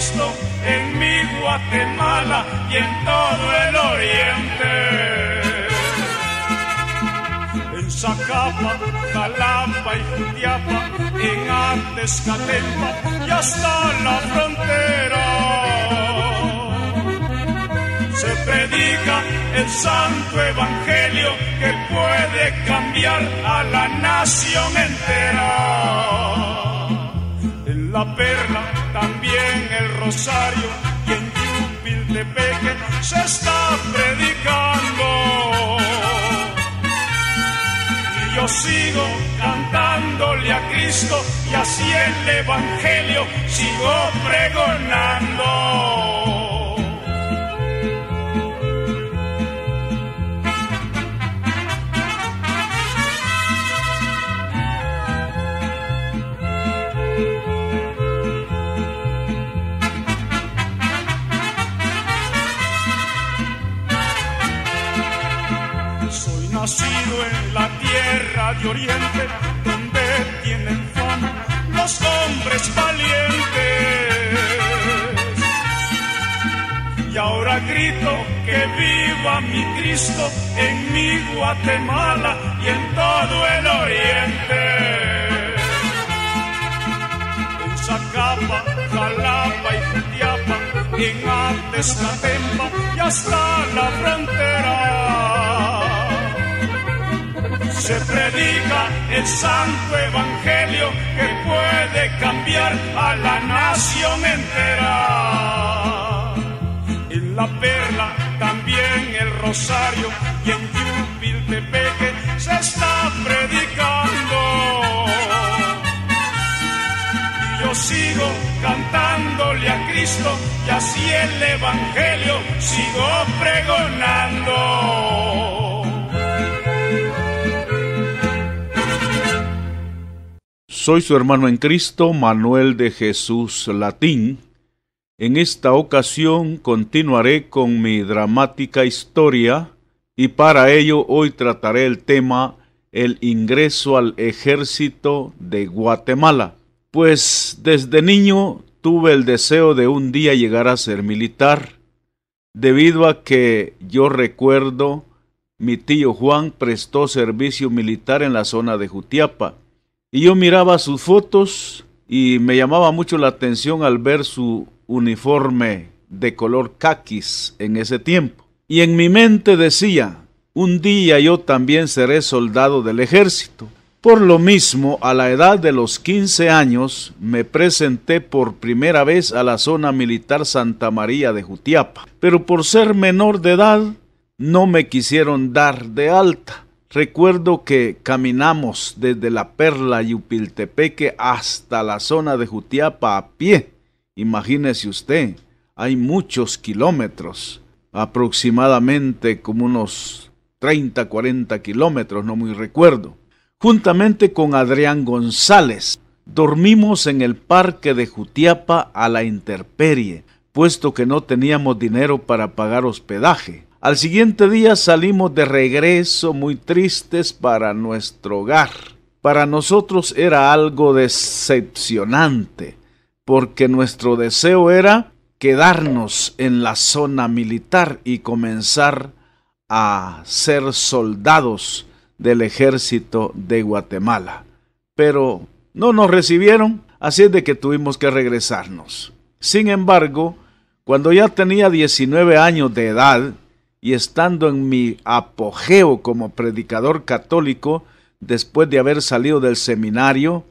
en mi Guatemala y en todo el oriente. En Zacapa, Jalampa y Jutiapa, en antes Catempa y hasta la frontera. Se predica el santo evangelio que puede cambiar a la nación entera. y en Peque se está predicando. Y yo sigo cantándole a Cristo y así el Evangelio sigo pregonando. en la tierra de Oriente, donde tienen fama los hombres valientes. Y ahora grito que viva mi Cristo en mi Guatemala y en todo el Oriente. En Zacapa, Jalapa y Jutiapa, en Atescatempa y hasta la frontera se predica el santo evangelio que puede cambiar a la nación entera. En la perla también el rosario y en Yupiltepeque se está predicando. yo sigo cantándole a Cristo y así el evangelio sigo pregonando. Soy su hermano en Cristo, Manuel de Jesús Latín. En esta ocasión continuaré con mi dramática historia y para ello hoy trataré el tema el ingreso al ejército de Guatemala. Pues desde niño tuve el deseo de un día llegar a ser militar, debido a que yo recuerdo mi tío Juan prestó servicio militar en la zona de Jutiapa y yo miraba sus fotos y me llamaba mucho la atención al ver su uniforme de color caquis en ese tiempo. Y en mi mente decía, un día yo también seré soldado del ejército. Por lo mismo, a la edad de los 15 años, me presenté por primera vez a la zona militar Santa María de Jutiapa, pero por ser menor de edad, no me quisieron dar de alta. Recuerdo que caminamos desde la Perla Yupiltepeque hasta la zona de Jutiapa a pie. Imagínese usted, hay muchos kilómetros, aproximadamente como unos 30, 40 kilómetros, no muy recuerdo. Juntamente con Adrián González, dormimos en el parque de Jutiapa a la interperie, puesto que no teníamos dinero para pagar hospedaje. Al siguiente día salimos de regreso muy tristes para nuestro hogar. Para nosotros era algo decepcionante, porque nuestro deseo era quedarnos en la zona militar y comenzar a ser soldados del ejército de Guatemala. Pero no nos recibieron, así es de que tuvimos que regresarnos. Sin embargo, cuando ya tenía 19 años de edad, y estando en mi apogeo como predicador católico, después de haber salido del seminario,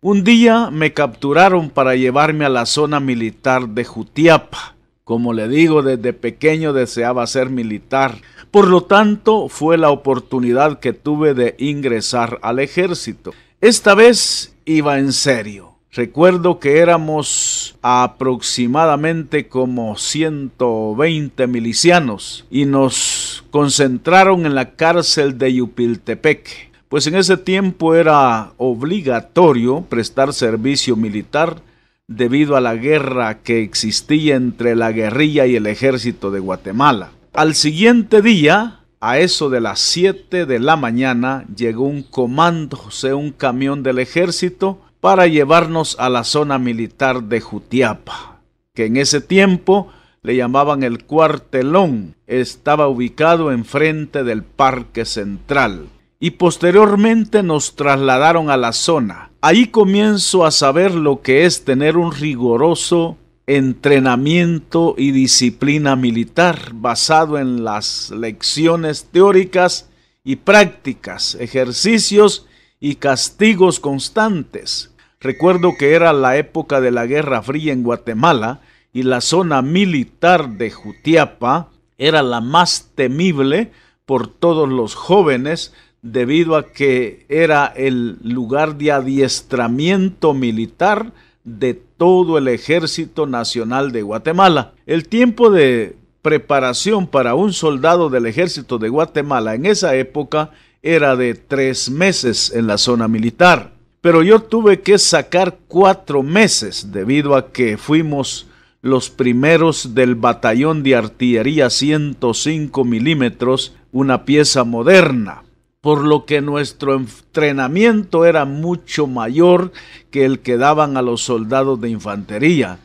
un día me capturaron para llevarme a la zona militar de Jutiapa. Como le digo, desde pequeño deseaba ser militar. Por lo tanto, fue la oportunidad que tuve de ingresar al ejército. Esta vez iba en serio. Recuerdo que éramos aproximadamente como 120 milicianos y nos concentraron en la cárcel de Yupiltepec, pues en ese tiempo era obligatorio prestar servicio militar debido a la guerra que existía entre la guerrilla y el ejército de Guatemala. Al siguiente día, a eso de las 7 de la mañana, llegó un comando, o sea, un camión del ejército, para llevarnos a la zona militar de Jutiapa, que en ese tiempo le llamaban el cuartelón, estaba ubicado enfrente del Parque Central. Y posteriormente nos trasladaron a la zona. Ahí comienzo a saber lo que es tener un rigoroso entrenamiento y disciplina militar basado en las lecciones teóricas y prácticas, ejercicios y castigos constantes. Recuerdo que era la época de la Guerra Fría en Guatemala y la zona militar de Jutiapa era la más temible por todos los jóvenes debido a que era el lugar de adiestramiento militar de todo el Ejército Nacional de Guatemala. El tiempo de preparación para un soldado del Ejército de Guatemala en esa época era de tres meses en la zona militar, pero yo tuve que sacar cuatro meses debido a que fuimos los primeros del batallón de artillería 105 milímetros, una pieza moderna, por lo que nuestro entrenamiento era mucho mayor que el que daban a los soldados de infantería,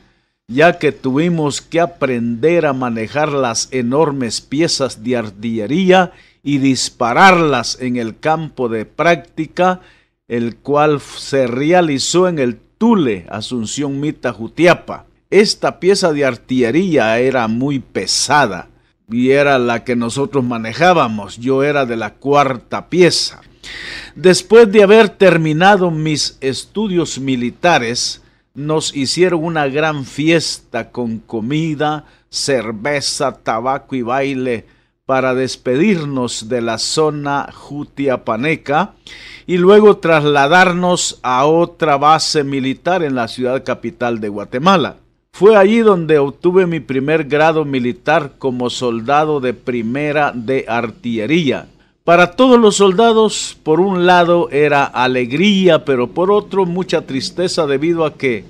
ya que tuvimos que aprender a manejar las enormes piezas de artillería y dispararlas en el campo de práctica, el cual se realizó en el Tule, Asunción Mita, Jutiapa. Esta pieza de artillería era muy pesada y era la que nosotros manejábamos. Yo era de la cuarta pieza. Después de haber terminado mis estudios militares, nos hicieron una gran fiesta con comida, cerveza, tabaco y baile para despedirnos de la zona Jutiapaneca y luego trasladarnos a otra base militar en la ciudad capital de Guatemala. Fue allí donde obtuve mi primer grado militar como soldado de primera de artillería. Para todos los soldados, por un lado era alegría, pero por otro mucha tristeza debido a que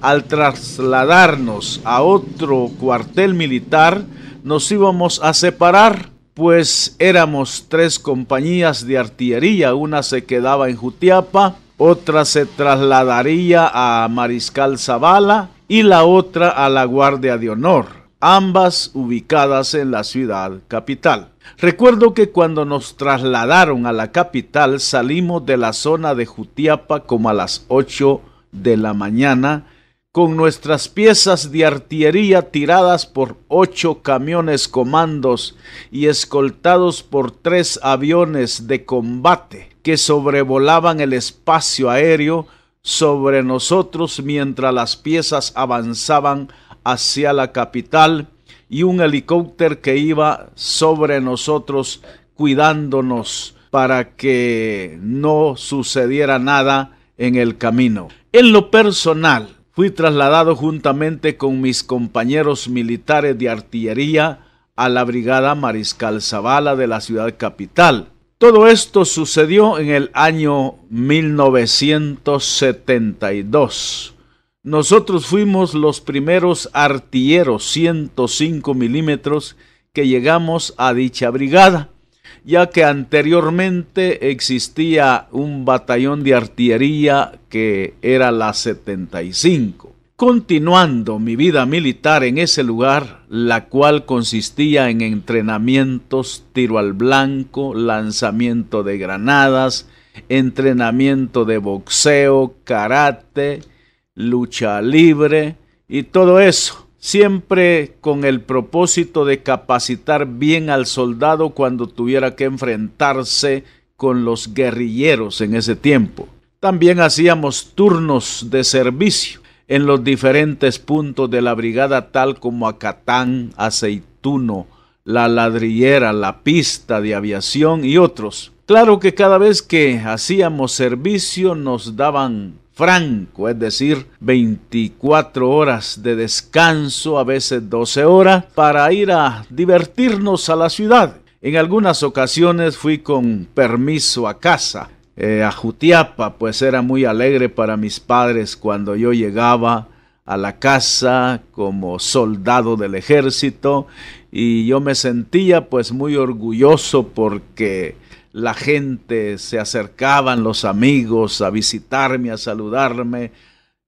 al trasladarnos a otro cuartel militar, nos íbamos a separar, pues éramos tres compañías de artillería, una se quedaba en Jutiapa, otra se trasladaría a Mariscal Zavala y la otra a la Guardia de Honor, ambas ubicadas en la ciudad capital. Recuerdo que cuando nos trasladaron a la capital salimos de la zona de Jutiapa como a las 8 de la mañana con nuestras piezas de artillería tiradas por ocho camiones comandos y escoltados por tres aviones de combate que sobrevolaban el espacio aéreo sobre nosotros mientras las piezas avanzaban hacia la capital y un helicóptero que iba sobre nosotros cuidándonos para que no sucediera nada en el camino. En lo personal, fui trasladado juntamente con mis compañeros militares de artillería a la Brigada Mariscal Zavala de la ciudad capital. Todo esto sucedió en el año 1972. Nosotros fuimos los primeros artilleros 105 milímetros que llegamos a dicha brigada ya que anteriormente existía un batallón de artillería que era la 75. Continuando mi vida militar en ese lugar, la cual consistía en entrenamientos, tiro al blanco, lanzamiento de granadas, entrenamiento de boxeo, karate, lucha libre y todo eso siempre con el propósito de capacitar bien al soldado cuando tuviera que enfrentarse con los guerrilleros en ese tiempo. También hacíamos turnos de servicio en los diferentes puntos de la brigada, tal como Acatán, Aceituno, La Ladrillera, La Pista de Aviación y otros. Claro que cada vez que hacíamos servicio nos daban franco, es decir, 24 horas de descanso, a veces 12 horas, para ir a divertirnos a la ciudad. En algunas ocasiones fui con permiso a casa, eh, a Jutiapa, pues era muy alegre para mis padres cuando yo llegaba a la casa como soldado del ejército y yo me sentía pues muy orgulloso porque la gente se acercaban, los amigos, a visitarme, a saludarme,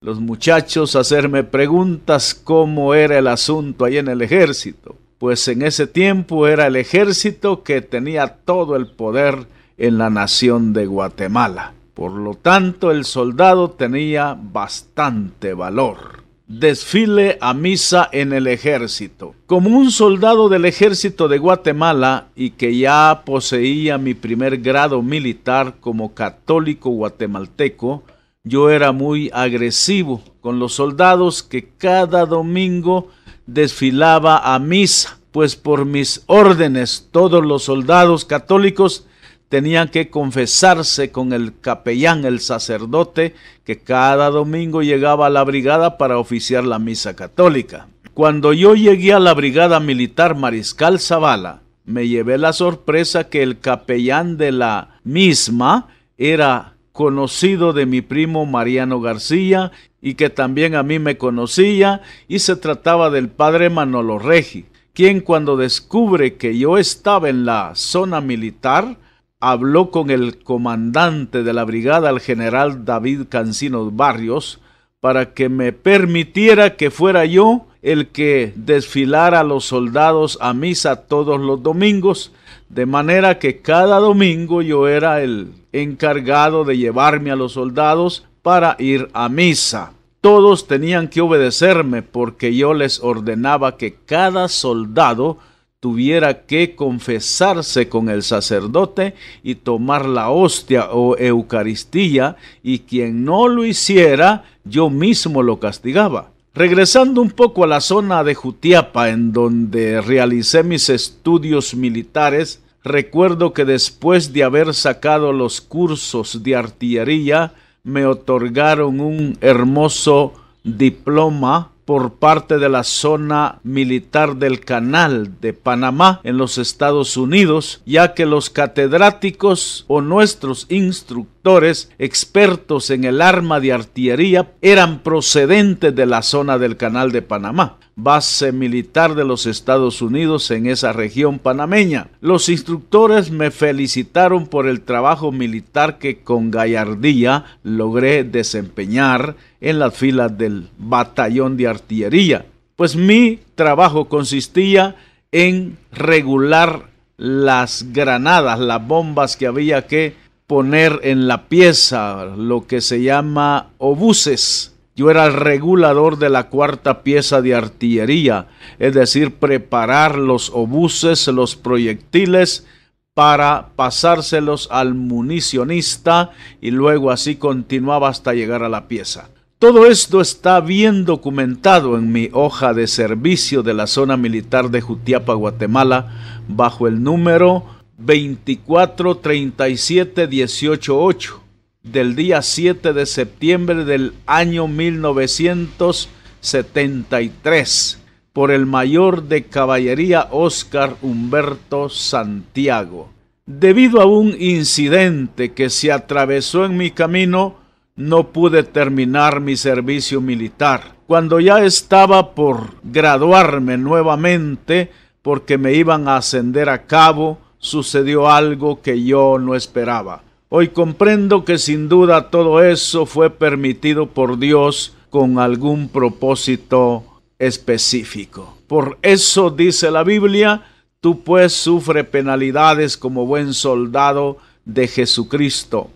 los muchachos a hacerme preguntas cómo era el asunto ahí en el ejército. Pues en ese tiempo era el ejército que tenía todo el poder en la nación de Guatemala. Por lo tanto, el soldado tenía bastante valor desfile a misa en el ejército. Como un soldado del ejército de Guatemala y que ya poseía mi primer grado militar como católico guatemalteco, yo era muy agresivo con los soldados que cada domingo desfilaba a misa, pues por mis órdenes todos los soldados católicos tenían que confesarse con el capellán, el sacerdote, que cada domingo llegaba a la brigada para oficiar la misa católica. Cuando yo llegué a la brigada militar Mariscal Zavala, me llevé la sorpresa que el capellán de la misma era conocido de mi primo Mariano García y que también a mí me conocía y se trataba del padre Manolo Regi, quien cuando descubre que yo estaba en la zona militar, habló con el comandante de la brigada, el general David Cancinos Barrios, para que me permitiera que fuera yo el que desfilara a los soldados a misa todos los domingos, de manera que cada domingo yo era el encargado de llevarme a los soldados para ir a misa. Todos tenían que obedecerme porque yo les ordenaba que cada soldado tuviera que confesarse con el sacerdote y tomar la hostia o Eucaristía, y quien no lo hiciera, yo mismo lo castigaba. Regresando un poco a la zona de Jutiapa, en donde realicé mis estudios militares, recuerdo que después de haber sacado los cursos de artillería, me otorgaron un hermoso diploma por parte de la zona militar del Canal de Panamá en los Estados Unidos, ya que los catedráticos o nuestros instructores expertos en el arma de artillería eran procedentes de la zona del Canal de Panamá base militar de los Estados Unidos en esa región panameña. Los instructores me felicitaron por el trabajo militar que con gallardía logré desempeñar en las filas del batallón de artillería, pues mi trabajo consistía en regular las granadas, las bombas que había que poner en la pieza, lo que se llama obuses yo era el regulador de la cuarta pieza de artillería, es decir, preparar los obuses, los proyectiles, para pasárselos al municionista y luego así continuaba hasta llegar a la pieza. Todo esto está bien documentado en mi hoja de servicio de la zona militar de Jutiapa, Guatemala, bajo el número 2437188 del día 7 de septiembre del año 1973 por el mayor de caballería Oscar Humberto Santiago. Debido a un incidente que se atravesó en mi camino, no pude terminar mi servicio militar. Cuando ya estaba por graduarme nuevamente, porque me iban a ascender a cabo, sucedió algo que yo no esperaba. Hoy comprendo que sin duda todo eso fue permitido por Dios con algún propósito específico. Por eso dice la Biblia, tú pues sufre penalidades como buen soldado de Jesucristo.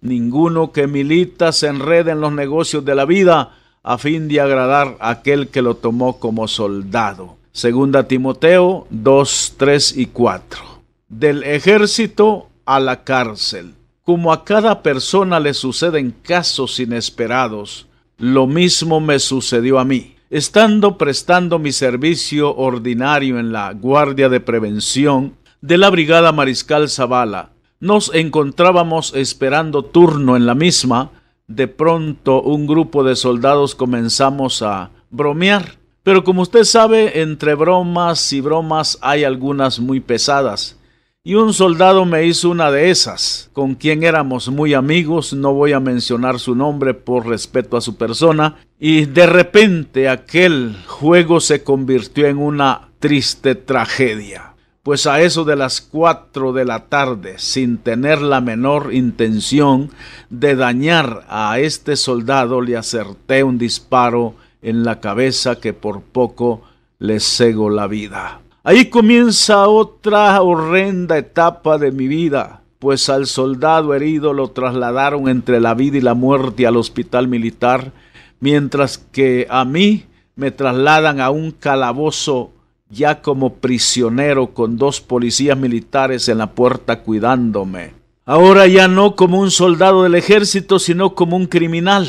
Ninguno que milita se enrede en los negocios de la vida a fin de agradar a aquel que lo tomó como soldado. Segunda Timoteo 2, 3 y 4. Del ejército a la cárcel. Como a cada persona le suceden casos inesperados, lo mismo me sucedió a mí. Estando prestando mi servicio ordinario en la Guardia de Prevención de la Brigada Mariscal Zavala, nos encontrábamos esperando turno en la misma. De pronto un grupo de soldados comenzamos a bromear. Pero como usted sabe, entre bromas y bromas hay algunas muy pesadas. Y un soldado me hizo una de esas, con quien éramos muy amigos, no voy a mencionar su nombre por respeto a su persona, y de repente aquel juego se convirtió en una triste tragedia. Pues a eso de las cuatro de la tarde, sin tener la menor intención de dañar a este soldado, le acerté un disparo en la cabeza que por poco le cegó la vida. Ahí comienza otra horrenda etapa de mi vida, pues al soldado herido lo trasladaron entre la vida y la muerte al hospital militar, mientras que a mí me trasladan a un calabozo ya como prisionero con dos policías militares en la puerta cuidándome. Ahora ya no como un soldado del ejército, sino como un criminal.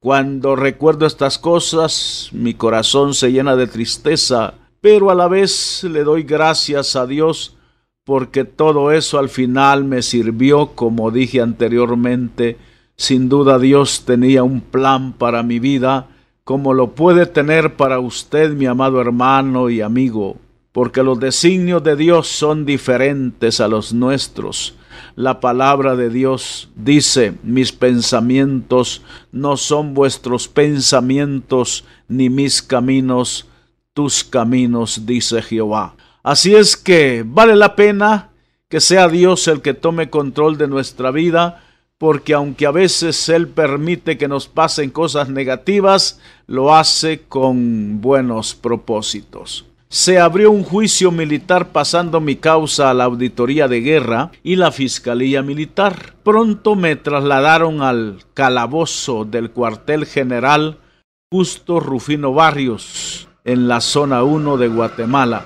Cuando recuerdo estas cosas, mi corazón se llena de tristeza pero a la vez le doy gracias a Dios porque todo eso al final me sirvió, como dije anteriormente, sin duda Dios tenía un plan para mi vida, como lo puede tener para usted, mi amado hermano y amigo, porque los designios de Dios son diferentes a los nuestros. La palabra de Dios dice, mis pensamientos no son vuestros pensamientos, ni mis caminos tus caminos, dice Jehová. Así es que vale la pena que sea Dios el que tome control de nuestra vida, porque aunque a veces Él permite que nos pasen cosas negativas, lo hace con buenos propósitos. Se abrió un juicio militar pasando mi causa a la Auditoría de Guerra y la Fiscalía Militar. Pronto me trasladaron al calabozo del cuartel general Justo Rufino Barrios, en la zona 1 de Guatemala.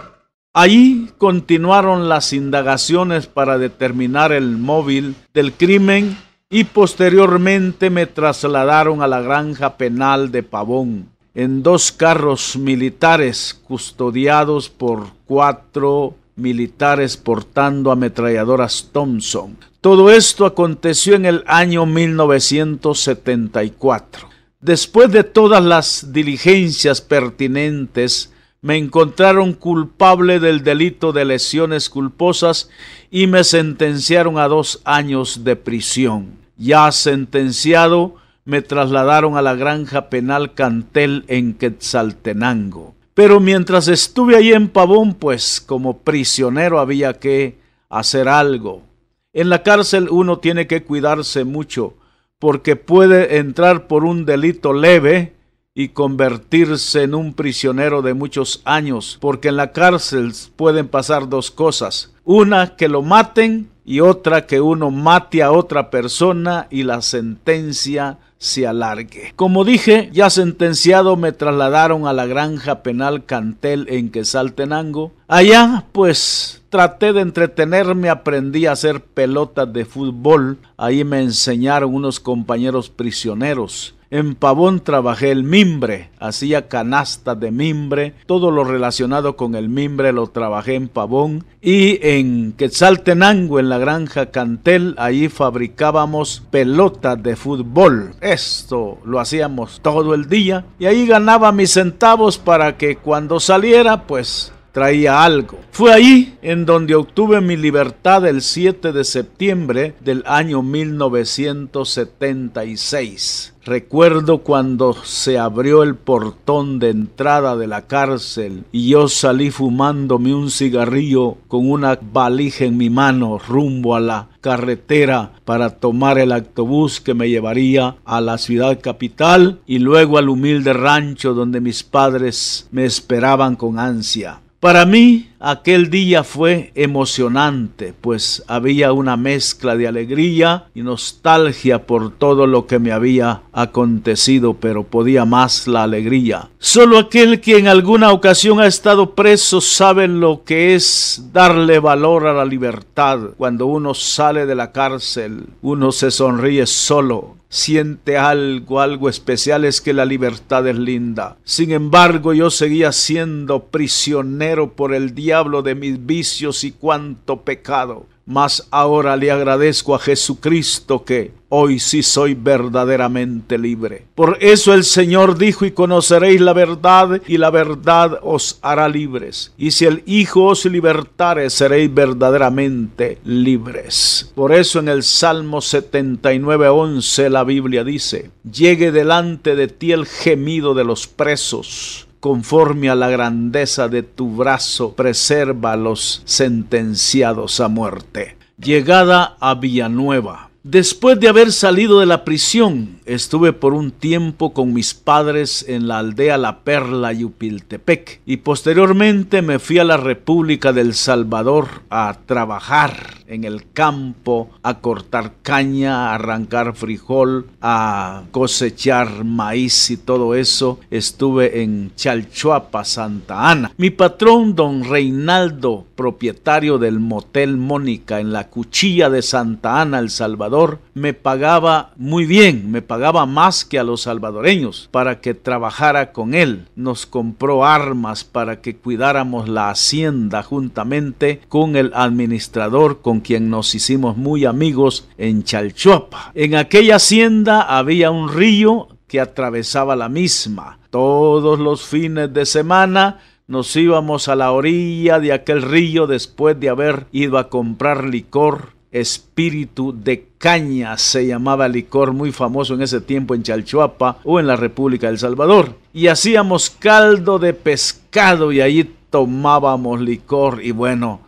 Allí continuaron las indagaciones para determinar el móvil del crimen y posteriormente me trasladaron a la granja penal de Pavón en dos carros militares custodiados por cuatro militares portando ametralladoras Thompson. Todo esto aconteció en el año 1974. Después de todas las diligencias pertinentes, me encontraron culpable del delito de lesiones culposas y me sentenciaron a dos años de prisión. Ya sentenciado, me trasladaron a la granja penal Cantel en Quetzaltenango. Pero mientras estuve ahí en Pavón, pues como prisionero había que hacer algo. En la cárcel uno tiene que cuidarse mucho porque puede entrar por un delito leve y convertirse en un prisionero de muchos años, porque en la cárcel pueden pasar dos cosas, una que lo maten y otra que uno mate a otra persona y la sentencia se alargue. Como dije, ya sentenciado me trasladaron a la granja penal Cantel en Quesaltenango. Allá, pues, traté de entretenerme, aprendí a hacer pelotas de fútbol. Ahí me enseñaron unos compañeros prisioneros en Pavón trabajé el mimbre, hacía canasta de mimbre, todo lo relacionado con el mimbre lo trabajé en Pavón y en Quetzaltenango, en la granja Cantel, ahí fabricábamos pelotas de fútbol. Esto lo hacíamos todo el día y ahí ganaba mis centavos para que cuando saliera pues traía algo. Fue ahí en donde obtuve mi libertad el 7 de septiembre del año 1976. Recuerdo cuando se abrió el portón de entrada de la cárcel y yo salí fumándome un cigarrillo con una valija en mi mano rumbo a la carretera para tomar el autobús que me llevaría a la ciudad capital y luego al humilde rancho donde mis padres me esperaban con ansia. Para mí aquel día fue emocionante, pues había una mezcla de alegría y nostalgia por todo lo que me había acontecido, pero podía más la alegría. Solo aquel que en alguna ocasión ha estado preso sabe lo que es darle valor a la libertad. Cuando uno sale de la cárcel, uno se sonríe solo siente algo, algo especial, es que la libertad es linda. Sin embargo, yo seguía siendo prisionero por el diablo de mis vicios y cuánto pecado mas ahora le agradezco a Jesucristo que hoy sí soy verdaderamente libre. Por eso el Señor dijo, y conoceréis la verdad, y la verdad os hará libres. Y si el Hijo os libertare, seréis verdaderamente libres. Por eso en el Salmo 7911 la Biblia dice, llegue delante de ti el gemido de los presos conforme a la grandeza de tu brazo, preserva a los sentenciados a muerte. Llegada a Villanueva. Después de haber salido de la prisión, Estuve por un tiempo con mis padres en la aldea La Perla, Yupiltepec, y posteriormente me fui a la República del Salvador a trabajar en el campo, a cortar caña, a arrancar frijol, a cosechar maíz y todo eso. Estuve en Chalchuapa, Santa Ana. Mi patrón, don Reinaldo, propietario del Motel Mónica en la Cuchilla de Santa Ana, El Salvador, me pagaba muy bien, me pagaba más que a los salvadoreños para que trabajara con él. Nos compró armas para que cuidáramos la hacienda juntamente con el administrador con quien nos hicimos muy amigos en Chalchuapa. En aquella hacienda había un río que atravesaba la misma. Todos los fines de semana nos íbamos a la orilla de aquel río después de haber ido a comprar licor espíritu de caña se llamaba licor muy famoso en ese tiempo en Chalchuapa o en la República del Salvador. Y hacíamos caldo de pescado y allí tomábamos licor y bueno,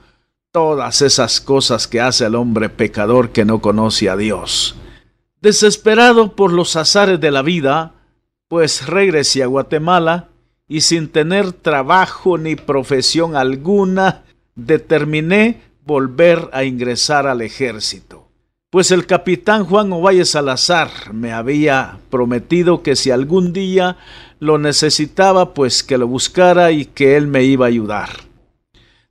todas esas cosas que hace el hombre pecador que no conoce a Dios. Desesperado por los azares de la vida, pues regresé a Guatemala y sin tener trabajo ni profesión alguna, determiné volver a ingresar al ejército, pues el capitán Juan Ovalle Salazar me había prometido que si algún día lo necesitaba, pues que lo buscara y que él me iba a ayudar.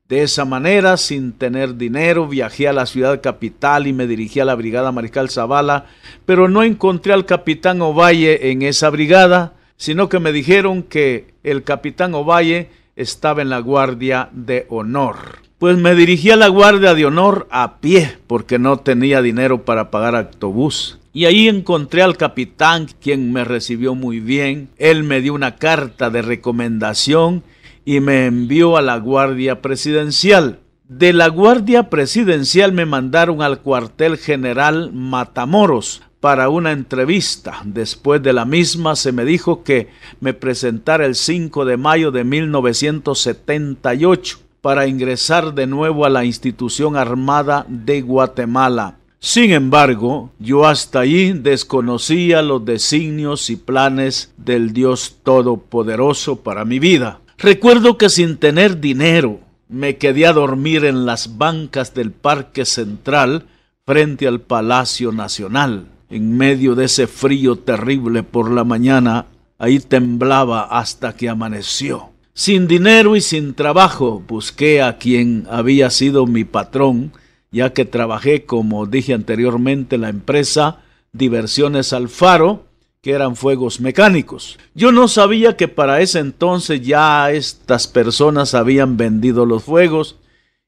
De esa manera, sin tener dinero, viajé a la ciudad capital y me dirigí a la brigada Mariscal Zavala, pero no encontré al capitán Ovalle en esa brigada, sino que me dijeron que el capitán Ovalle estaba en la guardia de honor. Pues me dirigí a la Guardia de Honor a pie porque no tenía dinero para pagar autobús. Y ahí encontré al capitán, quien me recibió muy bien. Él me dio una carta de recomendación y me envió a la Guardia Presidencial. De la Guardia Presidencial me mandaron al cuartel general Matamoros para una entrevista. Después de la misma se me dijo que me presentara el 5 de mayo de 1978 para ingresar de nuevo a la institución armada de Guatemala. Sin embargo, yo hasta ahí desconocía los designios y planes del Dios Todopoderoso para mi vida. Recuerdo que sin tener dinero me quedé a dormir en las bancas del Parque Central frente al Palacio Nacional. En medio de ese frío terrible por la mañana, ahí temblaba hasta que amaneció. Sin dinero y sin trabajo busqué a quien había sido mi patrón, ya que trabajé, como dije anteriormente, la empresa Diversiones Alfaro, que eran fuegos mecánicos. Yo no sabía que para ese entonces ya estas personas habían vendido los fuegos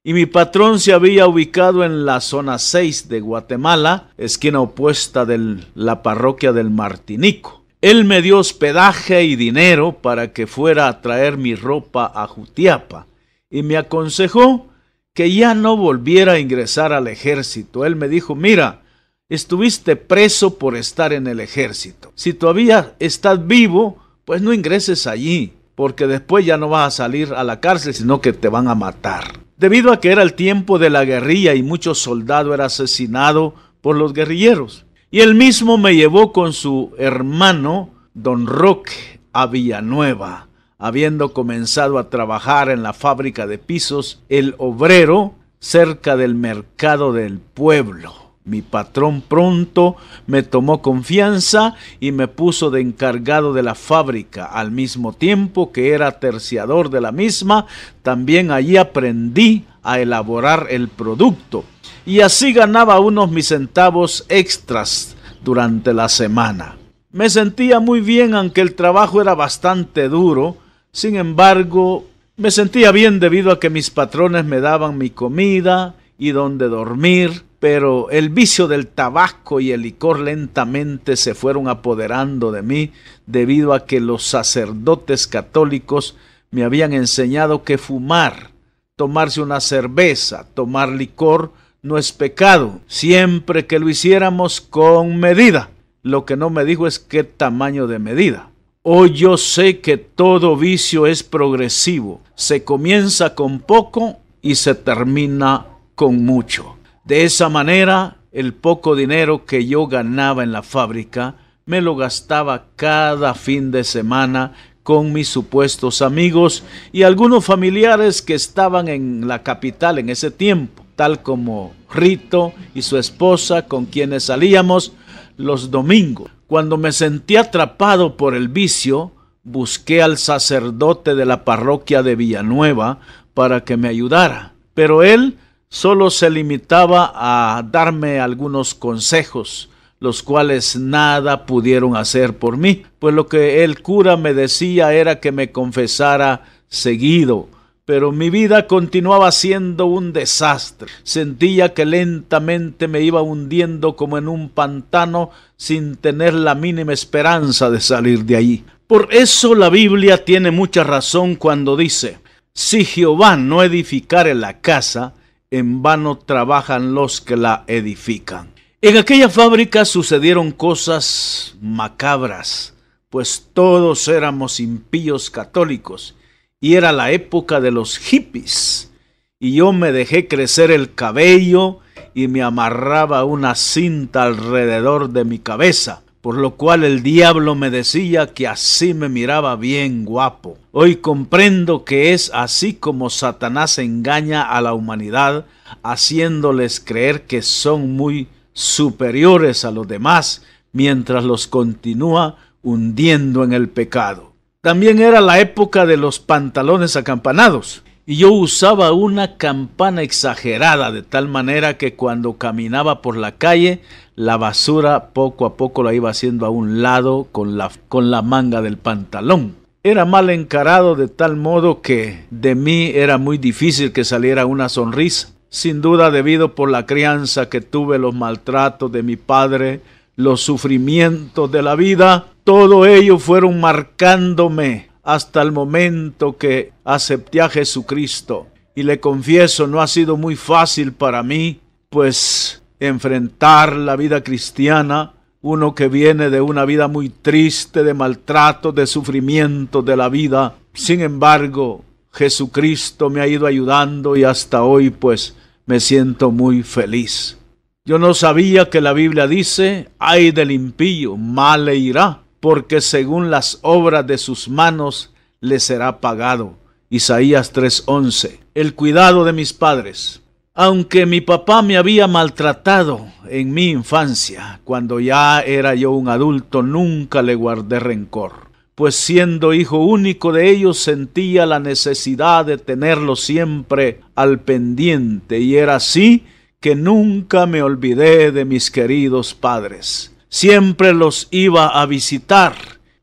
y mi patrón se había ubicado en la zona 6 de Guatemala, esquina opuesta de la parroquia del Martinico. Él me dio hospedaje y dinero para que fuera a traer mi ropa a Jutiapa y me aconsejó que ya no volviera a ingresar al ejército. Él me dijo, mira, estuviste preso por estar en el ejército. Si todavía estás vivo, pues no ingreses allí, porque después ya no vas a salir a la cárcel, sino que te van a matar. Debido a que era el tiempo de la guerrilla y muchos soldados era asesinado por los guerrilleros. Y él mismo me llevó con su hermano, don Roque, a Villanueva, habiendo comenzado a trabajar en la fábrica de pisos El Obrero, cerca del mercado del pueblo. Mi patrón pronto me tomó confianza y me puso de encargado de la fábrica, al mismo tiempo que era terciador de la misma, también allí aprendí a elaborar el producto y así ganaba unos mis centavos extras durante la semana. Me sentía muy bien aunque el trabajo era bastante duro, sin embargo, me sentía bien debido a que mis patrones me daban mi comida y donde dormir, pero el vicio del tabaco y el licor lentamente se fueron apoderando de mí debido a que los sacerdotes católicos me habían enseñado que fumar, tomarse una cerveza, tomar licor, no es pecado, siempre que lo hiciéramos con medida. Lo que no me dijo es qué tamaño de medida. Hoy oh, yo sé que todo vicio es progresivo. Se comienza con poco y se termina con mucho. De esa manera, el poco dinero que yo ganaba en la fábrica, me lo gastaba cada fin de semana con mis supuestos amigos y algunos familiares que estaban en la capital en ese tiempo tal como Rito y su esposa con quienes salíamos los domingos. Cuando me sentí atrapado por el vicio, busqué al sacerdote de la parroquia de Villanueva para que me ayudara, pero él solo se limitaba a darme algunos consejos, los cuales nada pudieron hacer por mí, pues lo que el cura me decía era que me confesara seguido pero mi vida continuaba siendo un desastre. Sentía que lentamente me iba hundiendo como en un pantano sin tener la mínima esperanza de salir de allí. Por eso la Biblia tiene mucha razón cuando dice, si Jehová no edificare la casa, en vano trabajan los que la edifican. En aquella fábrica sucedieron cosas macabras, pues todos éramos impíos católicos y era la época de los hippies. Y yo me dejé crecer el cabello y me amarraba una cinta alrededor de mi cabeza, por lo cual el diablo me decía que así me miraba bien guapo. Hoy comprendo que es así como Satanás engaña a la humanidad, haciéndoles creer que son muy superiores a los demás, mientras los continúa hundiendo en el pecado. También era la época de los pantalones acampanados y yo usaba una campana exagerada de tal manera que cuando caminaba por la calle la basura poco a poco la iba haciendo a un lado con la, con la manga del pantalón. Era mal encarado de tal modo que de mí era muy difícil que saliera una sonrisa, sin duda debido por la crianza que tuve, los maltratos de mi padre, los sufrimientos de la vida todo ello fueron marcándome hasta el momento que acepté a Jesucristo. Y le confieso, no ha sido muy fácil para mí, pues enfrentar la vida cristiana, uno que viene de una vida muy triste, de maltrato, de sufrimiento de la vida. Sin embargo, Jesucristo me ha ido ayudando y hasta hoy pues me siento muy feliz. Yo no sabía que la Biblia dice, ay del impío, mal le irá, porque según las obras de sus manos le será pagado. Isaías 3:11. El cuidado de mis padres. Aunque mi papá me había maltratado en mi infancia, cuando ya era yo un adulto, nunca le guardé rencor, pues siendo hijo único de ellos sentía la necesidad de tenerlo siempre al pendiente, y era así que nunca me olvidé de mis queridos padres siempre los iba a visitar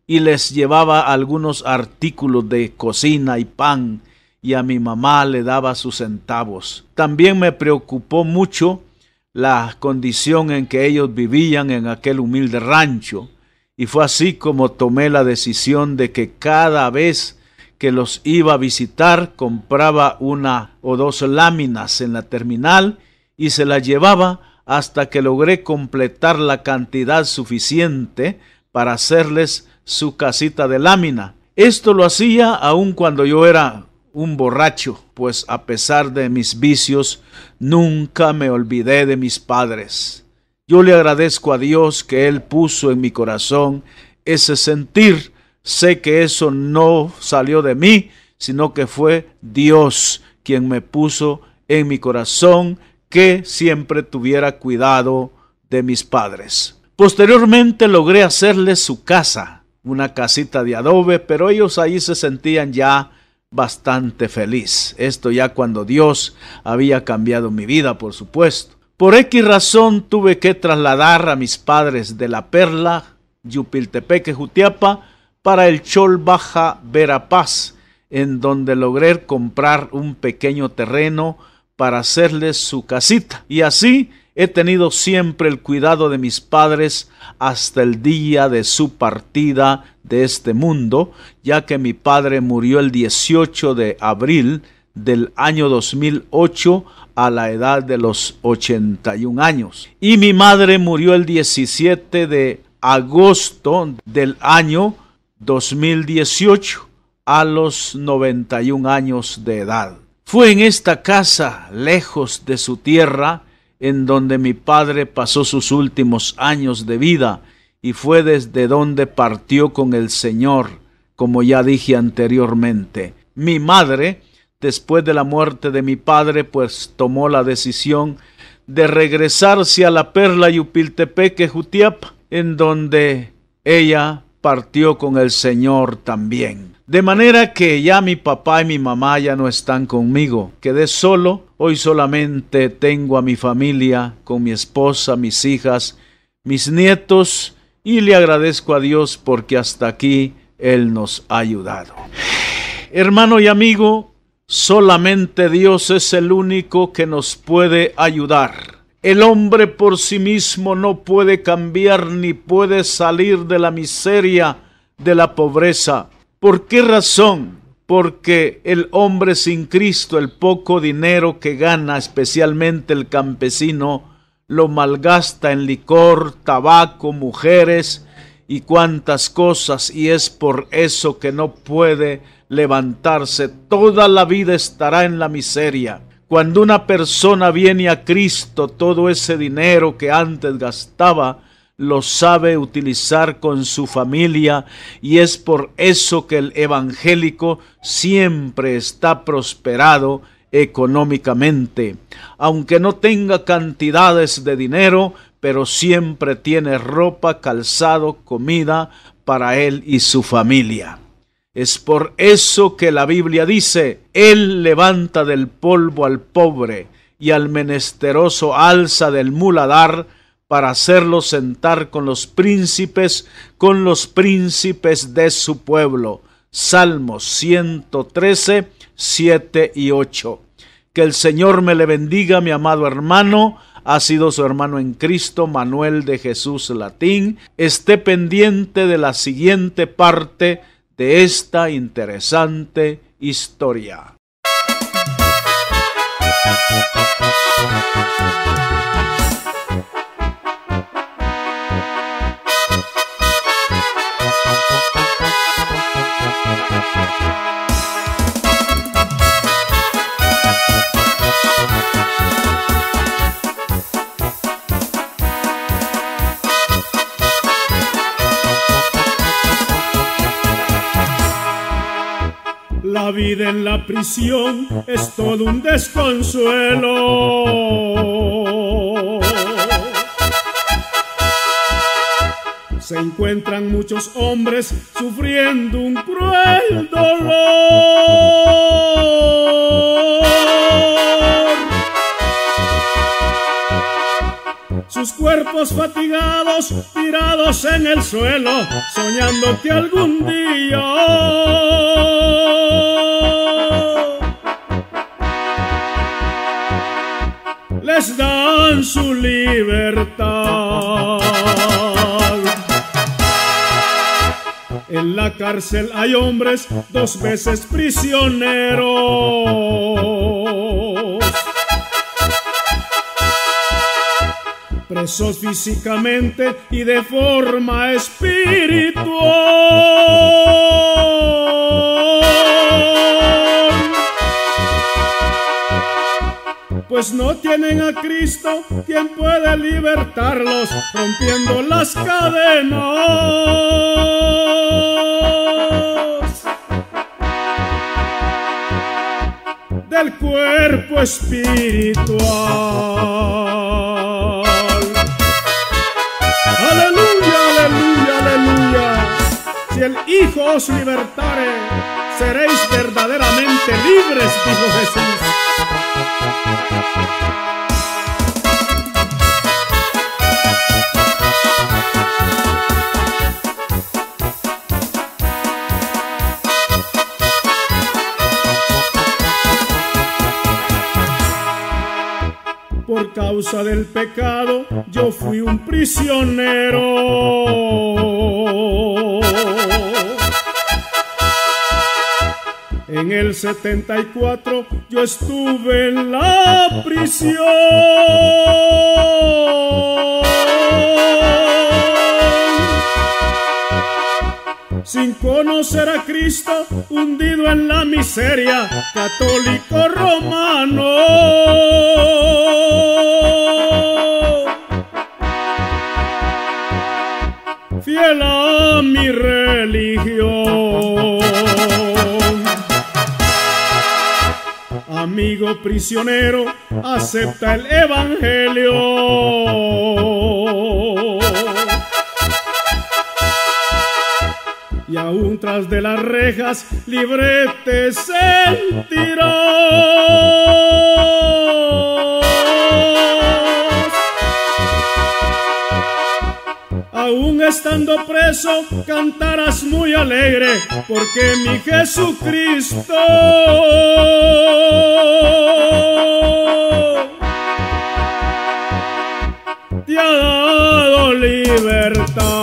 y les llevaba algunos artículos de cocina y pan y a mi mamá le daba sus centavos. También me preocupó mucho la condición en que ellos vivían en aquel humilde rancho y fue así como tomé la decisión de que cada vez que los iba a visitar compraba una o dos láminas en la terminal y se las llevaba hasta que logré completar la cantidad suficiente para hacerles su casita de lámina. Esto lo hacía aun cuando yo era un borracho, pues a pesar de mis vicios, nunca me olvidé de mis padres. Yo le agradezco a Dios que Él puso en mi corazón ese sentir. Sé que eso no salió de mí, sino que fue Dios quien me puso en mi corazón que siempre tuviera cuidado de mis padres. Posteriormente logré hacerles su casa, una casita de adobe, pero ellos ahí se sentían ya bastante feliz. Esto ya cuando Dios había cambiado mi vida, por supuesto. Por X razón tuve que trasladar a mis padres de La Perla, Yupiltepeque, Jutiapa, para el Chol Baja Verapaz, en donde logré comprar un pequeño terreno para hacerles su casita. Y así he tenido siempre el cuidado de mis padres hasta el día de su partida de este mundo, ya que mi padre murió el 18 de abril del año 2008 a la edad de los 81 años. Y mi madre murió el 17 de agosto del año 2018 a los 91 años de edad. Fue en esta casa, lejos de su tierra, en donde mi padre pasó sus últimos años de vida, y fue desde donde partió con el Señor, como ya dije anteriormente. Mi madre, después de la muerte de mi padre, pues tomó la decisión de regresarse a la perla Yupiltepeque Jutiap, en donde ella partió con el Señor también. De manera que ya mi papá y mi mamá ya no están conmigo. Quedé solo. Hoy solamente tengo a mi familia, con mi esposa, mis hijas, mis nietos, y le agradezco a Dios porque hasta aquí Él nos ha ayudado. Hermano y amigo, solamente Dios es el único que nos puede ayudar. El hombre por sí mismo no puede cambiar ni puede salir de la miseria, de la pobreza. ¿Por qué razón? Porque el hombre sin Cristo, el poco dinero que gana, especialmente el campesino, lo malgasta en licor, tabaco, mujeres y cuantas cosas, y es por eso que no puede levantarse. Toda la vida estará en la miseria. Cuando una persona viene a Cristo, todo ese dinero que antes gastaba, lo sabe utilizar con su familia y es por eso que el evangélico siempre está prosperado económicamente. Aunque no tenga cantidades de dinero, pero siempre tiene ropa, calzado, comida para él y su familia. Es por eso que la Biblia dice, Él levanta del polvo al pobre y al menesteroso alza del muladar para hacerlo sentar con los príncipes, con los príncipes de su pueblo. Salmos 113, 7 y 8. Que el Señor me le bendiga, mi amado hermano. Ha sido su hermano en Cristo, Manuel de Jesús Latín. Esté pendiente de la siguiente parte de esta interesante historia. La vida en la prisión es todo un desconsuelo. Se encuentran muchos hombres sufriendo un cruel dolor. Sus cuerpos fatigados tirados en el suelo, soñando que algún día les dan su libertad. En la cárcel hay hombres dos veces prisioneros. Presos físicamente y de forma espiritual. pues no tienen a Cristo quien puede libertarlos rompiendo las cadenas del cuerpo espiritual. Aleluya, aleluya, aleluya. Si el Hijo os libertare, seréis verdaderamente libres, dijo Jesús. causa del pecado yo fui un prisionero. En el 74 yo estuve en la prisión. sin conocer a Cristo, hundido en la miseria, católico romano. Fiel a mi religión. Amigo prisionero, acepta el Evangelio y aún tras de las rejas libre te sentirás. Aún estando preso cantarás muy alegre porque mi Jesucristo te ha dado libertad.